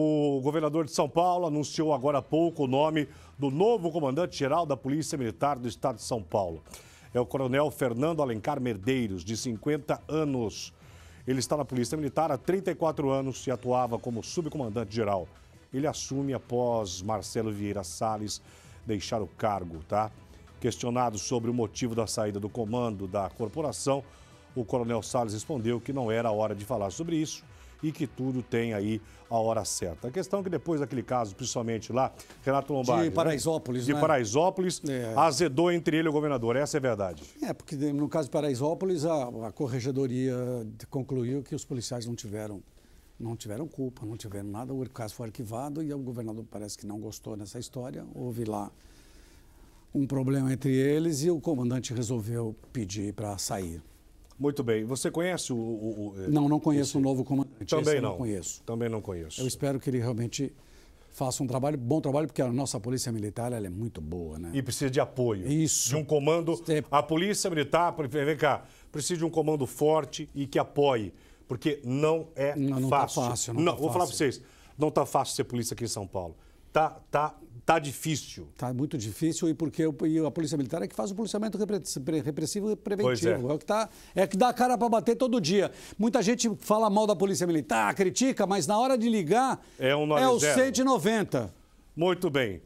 O governador de São Paulo anunciou agora há pouco o nome do novo comandante-geral da Polícia Militar do Estado de São Paulo. É o coronel Fernando Alencar Medeiros, de 50 anos. Ele está na Polícia Militar há 34 anos e atuava como subcomandante-geral. Ele assume após Marcelo Vieira Salles deixar o cargo, tá? Questionado sobre o motivo da saída do comando da corporação, o coronel Salles respondeu que não era hora de falar sobre isso e que tudo tem aí a hora certa. A questão é que depois daquele caso, principalmente lá, Renato Lombardi. De né? Paraisópolis, né? De Paraisópolis, é. azedou entre ele e o governador. Essa é a verdade. É, porque no caso de Paraisópolis, a, a corregedoria concluiu que os policiais não tiveram não tiveram culpa, não tiveram nada, o caso foi arquivado e o governador parece que não gostou dessa história. Houve lá um problema entre eles e o comandante resolveu pedir para sair. Muito bem. Você conhece o. o, o eh, não, não conheço esse... o novo comandante. Também não. não. conheço. Também não conheço. Eu espero que ele realmente faça um trabalho, bom trabalho, porque a nossa Polícia Militar ela é muito boa, né? E precisa de apoio. Isso. De um comando. É... A Polícia Militar, vem cá, precisa de um comando forte e que apoie. Porque não é não, não tá fácil. Tá fácil. Não, não tá vou fácil. falar para vocês. Não está fácil ser polícia aqui em São Paulo tá, tá, tá difícil. Tá muito difícil e porque e a polícia militar é que faz o policiamento repressivo e preventivo. É. é. o que tá, é que dá a cara para bater todo dia. Muita gente fala mal da polícia militar, critica, mas na hora de ligar é, um é o 190. Muito bem.